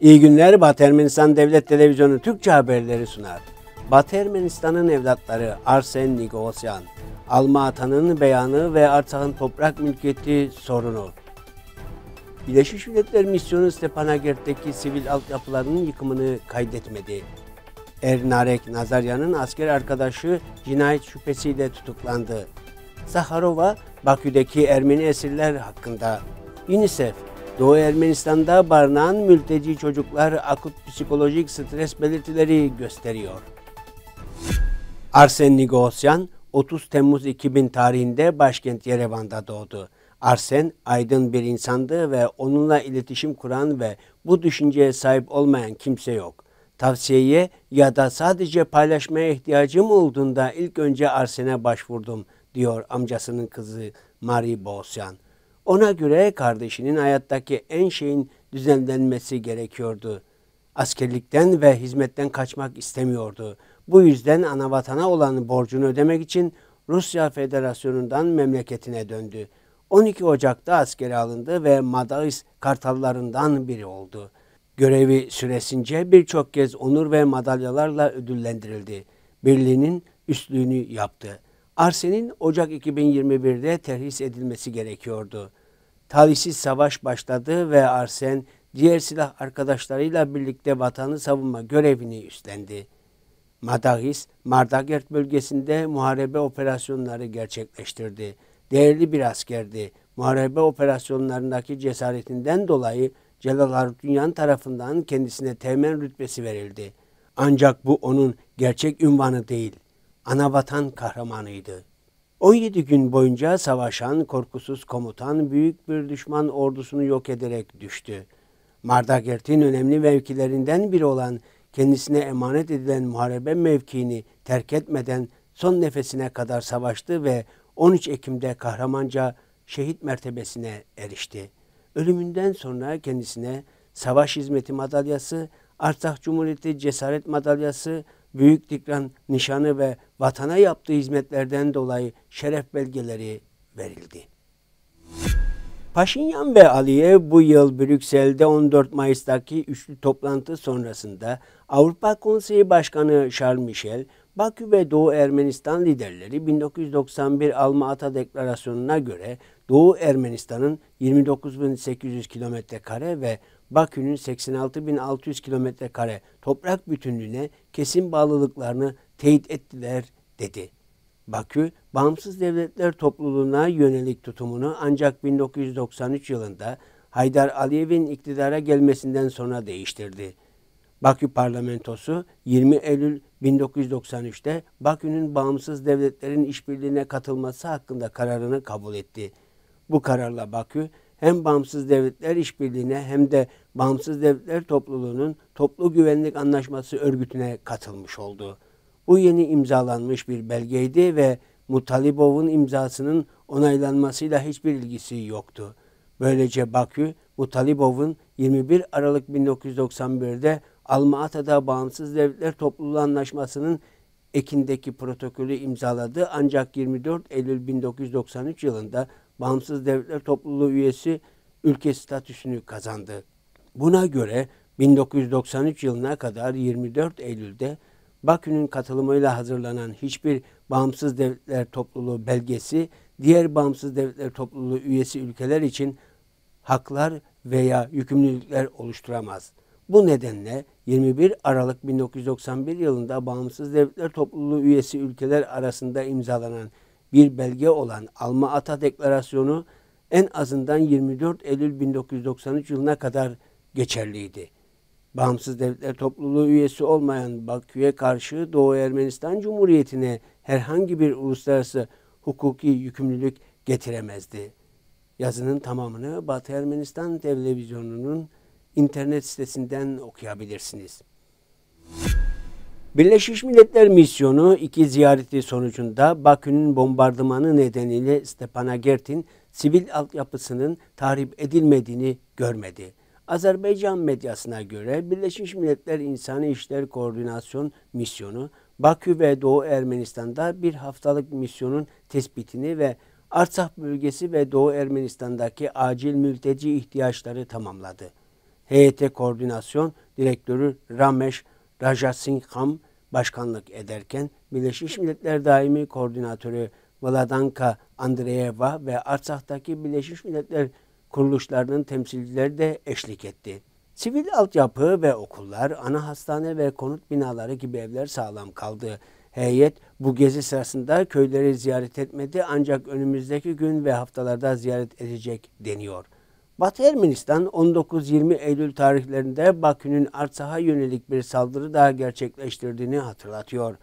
İyi günler Batı Ermenistan Devlet Televizyonu Türkçe haberleri sunar. Batı Ermenistan'ın evlatları Arsen Nigosyan, Almatan'ın beyanı ve Artsakh'ın toprak mülkiyeti sorunu. Birleşmiş Milletler misyonu Stepanakert'teki sivil altyapılarının yıkımını kaydetmedi. Ernarek Nazaryan'ın asker arkadaşı cinayet şüphesiyle tutuklandı. Saharova, Bakü'deki Ermeni esirler hakkında UNICEF Doğu Ermenistan'da barınan mülteci çocuklar akut psikolojik stres belirtileri gösteriyor. Arsen Nigosyan 30 Temmuz 2000 tarihinde başkent Yerevan'da doğdu. Arsen aydın bir insandı ve onunla iletişim kuran ve bu düşünceye sahip olmayan kimse yok. Tavsiyeye ya da sadece paylaşmaya ihtiyacım olduğunda ilk önce Arsen'e başvurdum diyor amcasının kızı Marie Bosyan. Ona göre kardeşinin hayattaki en şeyin düzenlenmesi gerekiyordu. Askerlikten ve hizmetten kaçmak istemiyordu. Bu yüzden anavatana olan borcunu ödemek için Rusya Federasyonu'ndan memleketine döndü. 12 Ocak'ta askere alındı ve Madais kartallarından biri oldu. Görevi süresince birçok kez onur ve madalyalarla ödüllendirildi. Birliğinin üstlüğünü yaptı. Arsenin Ocak 2021'de terhis edilmesi gerekiyordu. Talihsiz savaş başladı ve Arsen diğer silah arkadaşlarıyla birlikte vatanı savunma görevini üstlendi. Madagis, Mardagert bölgesinde muharebe operasyonları gerçekleştirdi. Değerli bir askerdi. Muharebe operasyonlarındaki cesaretinden dolayı Celal Dünyan tarafından kendisine teğmen rütbesi verildi. Ancak bu onun gerçek ünvanı değil.'' ana vatan kahramanıydı. 17 gün boyunca savaşan korkusuz komutan büyük bir düşman ordusunu yok ederek düştü. Mardagert'in önemli mevkilerinden biri olan kendisine emanet edilen muharebe mevkiini terk etmeden son nefesine kadar savaştı ve 13 Ekim'de kahramanca şehit mertebesine erişti. Ölümünden sonra kendisine savaş hizmeti madalyası, Artsakh Cumhuriyeti Cesaret Madalyası, büyük dikran nişanı ve vatana yaptığı hizmetlerden dolayı şeref belgeleri verildi. Paşinyan ve Aliyev bu yıl Brüksel'de 14 Mayıs'taki üçlü toplantı sonrasında Avrupa Konseyi Başkanı Charles Michel, Bakü ve Doğu Ermenistan liderleri 1991 Alma Ata Deklarasyonu'na göre Doğu Ermenistan'ın 29.800 km kare ve Bakü'nün 86.600 kilometre kare toprak bütünlüğüne kesin bağlılıklarını teyit ettiler dedi. Bakü, bağımsız devletler topluluğuna yönelik tutumunu ancak 1993 yılında Haydar Aliyev'in iktidara gelmesinden sonra değiştirdi. Bakü parlamentosu 20 Eylül 1993'te Bakü'nün bağımsız devletlerin işbirliğine katılması hakkında kararını kabul etti. Bu kararla Bakü, hem bağımsız devletler işbirliğine hem de bağımsız devletler topluluğunun toplu güvenlik anlaşması örgütüne katılmış oldu. Bu yeni imzalanmış bir belgeydi ve Mutalibov'un imzasının onaylanmasıyla hiçbir ilgisi yoktu. Böylece Bakü, Mutalibov'un 21 Aralık 1991'de alma Bağımsız Devletler Topluluğu Anlaşması'nın Ekin'deki protokolü imzaladı ancak 24 Eylül 1993 yılında Bağımsız Devletler Topluluğu üyesi ülke statüsünü kazandı. Buna göre 1993 yılına kadar 24 Eylül'de Bakü'nün katılımıyla hazırlanan hiçbir Bağımsız Devletler Topluluğu belgesi diğer Bağımsız Devletler Topluluğu üyesi ülkeler için haklar veya yükümlülükler oluşturamaz. Bu nedenle 21 Aralık 1991 yılında Bağımsız Devletler Topluluğu üyesi ülkeler arasında imzalanan bir belge olan Alma Ata Deklarasyonu en azından 24 Eylül 1993 yılına kadar geçerliydi. Bağımsız Devletler Topluluğu üyesi olmayan Bakü'ye karşı Doğu Ermenistan Cumhuriyeti'ne herhangi bir uluslararası hukuki yükümlülük getiremezdi. Yazının tamamını Batı Ermenistan Televizyonunun internet sitesinden okuyabilirsiniz. Birleşmiş Milletler misyonu iki ziyareti sonucunda Bakü'nün bombardımanı nedeniyle Stepanagert'in sivil altyapısının tahrip edilmediğini görmedi. Azerbaycan medyasına göre Birleşmiş Milletler İnsani İşler Koordinasyon Misyonu Bakü ve Doğu Ermenistan'da bir haftalık misyonun tespitini ve Artsakh bölgesi ve Doğu Ermenistan'daki acil mülteci ihtiyaçları tamamladı. HYT Koordinasyon Direktörü Ramesh Raja Singh Ham başkanlık ederken Birleşmiş Milletler Daimi Koordinatörü Vladanka Andreyeva ve arsaktaki Birleşmiş Milletler kuruluşlarının temsilcileri de eşlik etti. Sivil altyapı ve okullar, ana hastane ve konut binaları gibi evler sağlam kaldı. Heyet bu gezi sırasında köyleri ziyaret etmedi ancak önümüzdeki gün ve haftalarda ziyaret edecek deniyor.'' Batı Ermenistan 19-20 Eylül tarihlerinde Bakü'nün Artsaha yönelik bir saldırı daha gerçekleştirdiğini hatırlatıyor.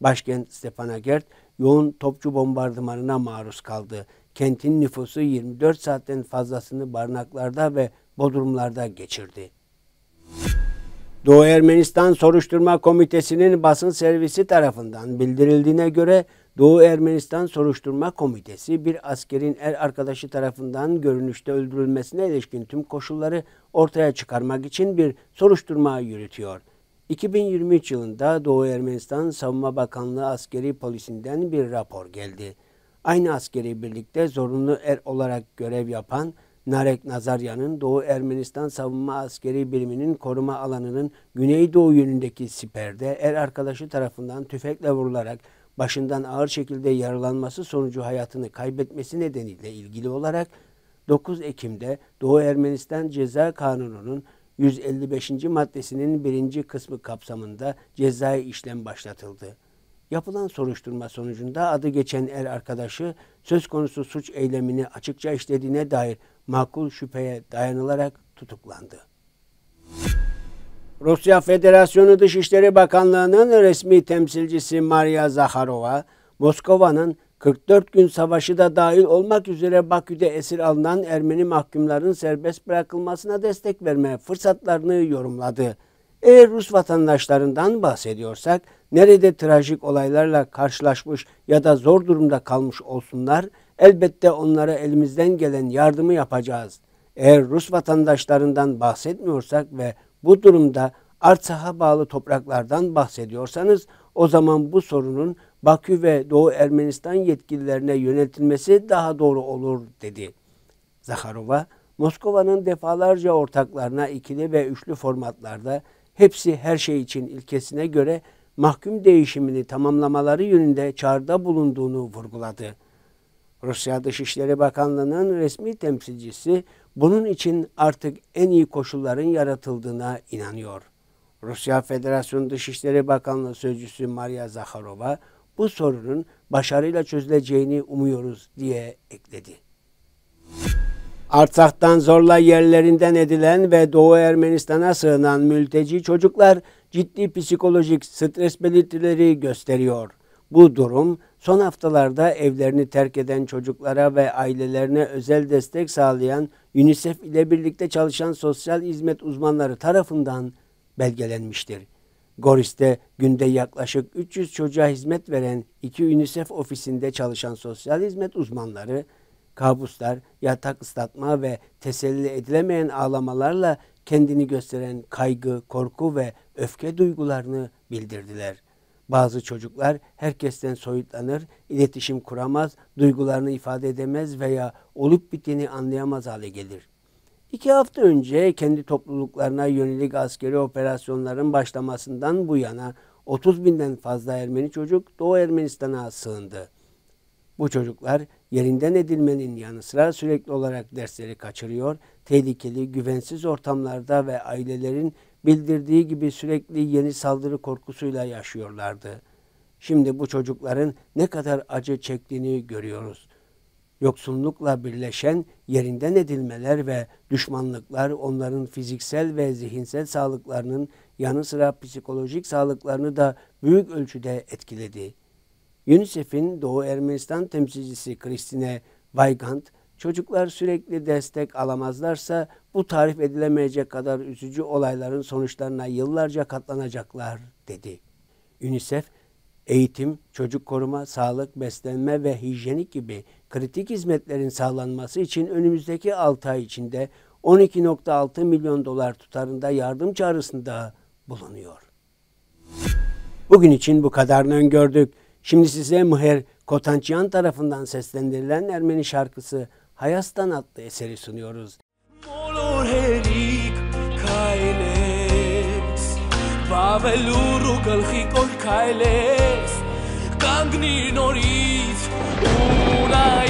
Başkent Stepanakert yoğun topçu bombardımanına maruz kaldı. Kentin nüfusu 24 saatten fazlasını barınaklarda ve bodrumlarda geçirdi. Doğu Ermenistan Soruşturma Komitesi'nin basın servisi tarafından bildirildiğine göre Doğu Ermenistan Soruşturma Komitesi bir askerin er arkadaşı tarafından görünüşte öldürülmesine ilişkin tüm koşulları ortaya çıkarmak için bir soruşturma yürütüyor. 2023 yılında Doğu Ermenistan Savunma Bakanlığı askeri polisinden bir rapor geldi. Aynı askeri birlikte zorunlu er olarak görev yapan Narek Nazaryan'ın Doğu Ermenistan Savunma Askeri Biriminin koruma alanının güneydoğu yönündeki siperde er arkadaşı tarafından tüfekle vurularak başından ağır şekilde yaralanması sonucu hayatını kaybetmesi nedeniyle ilgili olarak 9 Ekim'de Doğu Ermenistan Ceza Kanunu'nun 155. maddesinin birinci kısmı kapsamında cezai işlem başlatıldı. Yapılan soruşturma sonucunda adı geçen er arkadaşı söz konusu suç eylemini açıkça işlediğine dair makul şüpheye dayanılarak tutuklandı. Rusya Federasyonu Dışişleri Bakanlığı'nın resmi temsilcisi Maria Zaharova, Moskova'nın 44 gün savaşı da dahil olmak üzere Bakü'de esir alınan Ermeni mahkumların serbest bırakılmasına destek verme fırsatlarını yorumladı. Eğer Rus vatandaşlarından bahsediyorsak, nerede trajik olaylarla karşılaşmış ya da zor durumda kalmış olsunlar, elbette onlara elimizden gelen yardımı yapacağız. Eğer Rus vatandaşlarından bahsetmiyorsak ve bu durumda Artsah'a bağlı topraklardan bahsediyorsanız o zaman bu sorunun Bakü ve Doğu Ermenistan yetkililerine yöneltilmesi daha doğru olur dedi. Zaharova, Moskova'nın defalarca ortaklarına ikili ve üçlü formatlarda hepsi her şey için ilkesine göre mahkum değişimini tamamlamaları yönünde çağrıda bulunduğunu vurguladı. Rusya Dışişleri Bakanlığı'nın resmi temsilcisi bunun için artık en iyi koşulların yaratıldığına inanıyor. Rusya Federasyonu Dışişleri Bakanlığı Sözcüsü Maria Zakharova bu sorunun başarıyla çözüleceğini umuyoruz diye ekledi. Artsak'tan zorla yerlerinden edilen ve Doğu Ermenistan'a sığınan mülteci çocuklar ciddi psikolojik stres belirtileri gösteriyor. Bu durum Son haftalarda evlerini terk eden çocuklara ve ailelerine özel destek sağlayan UNICEF ile birlikte çalışan sosyal hizmet uzmanları tarafından belgelenmiştir. Goris'te günde yaklaşık 300 çocuğa hizmet veren iki UNICEF ofisinde çalışan sosyal hizmet uzmanları, kabuslar, yatak ıslatma ve teselli edilemeyen ağlamalarla kendini gösteren kaygı, korku ve öfke duygularını bildirdiler.'' Bazı çocuklar herkesten soyutlanır, iletişim kuramaz, duygularını ifade edemez veya olup biteni anlayamaz hale gelir. İki hafta önce kendi topluluklarına yönelik askeri operasyonların başlamasından bu yana 30 binden fazla Ermeni çocuk Doğu Ermenistan'a sığındı. Bu çocuklar yerinden edilmenin yanı sıra sürekli olarak dersleri kaçırıyor, tehlikeli, güvensiz ortamlarda ve ailelerin bildirdiği gibi sürekli yeni saldırı korkusuyla yaşıyorlardı. Şimdi bu çocukların ne kadar acı çektiğini görüyoruz. Yoksunlukla birleşen yerinden edilmeler ve düşmanlıklar onların fiziksel ve zihinsel sağlıklarının yanı sıra psikolojik sağlıklarını da büyük ölçüde etkiledi. UNICEF'in Doğu Ermenistan temsilcisi Kristine Weigand, Çocuklar sürekli destek alamazlarsa bu tarif edilemeyecek kadar üzücü olayların sonuçlarına yıllarca katlanacaklar dedi. UNICEF eğitim, çocuk koruma, sağlık, beslenme ve hijyenik gibi kritik hizmetlerin sağlanması için önümüzdeki 6 ay içinde 12.6 milyon dolar tutarında yardım çağrısında bulunuyor. Bugün için bu kadarını öngördük. Şimdi size Muher Kotançyan tarafından seslendirilen Ermeni şarkısı Հայաստանա տեսերիսունի օրոս։ Մոլոր հերիկ քայլես, բավելուրու գլխի կոր քայլես, կանգնի նորից ու նայ